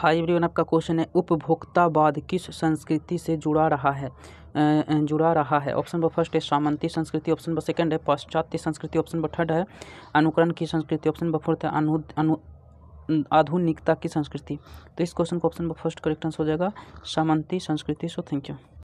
hi everyone आपका question है उपभोक्तावाद किस संस्कृति से जुड़ा रहा है जुड़ा रहा है ऑप्शन नंबर फर्स्ट है सामंती संस्कृति ऑप्शन नंबर सेकंड है पाश्चात्य संस्कृति ऑप्शन नंबर थर्ड है अनुकरण की संस्कृति ऑप्शन नंबर फोर्थ है अनु अनु आधुनिकता की संस्कृति तो इस क्वेश्चन को ऑप्शन नंबर फर्स्ट करेक्ट आंसर हो जाएगा सामंती संस्कृति सो थैंक यू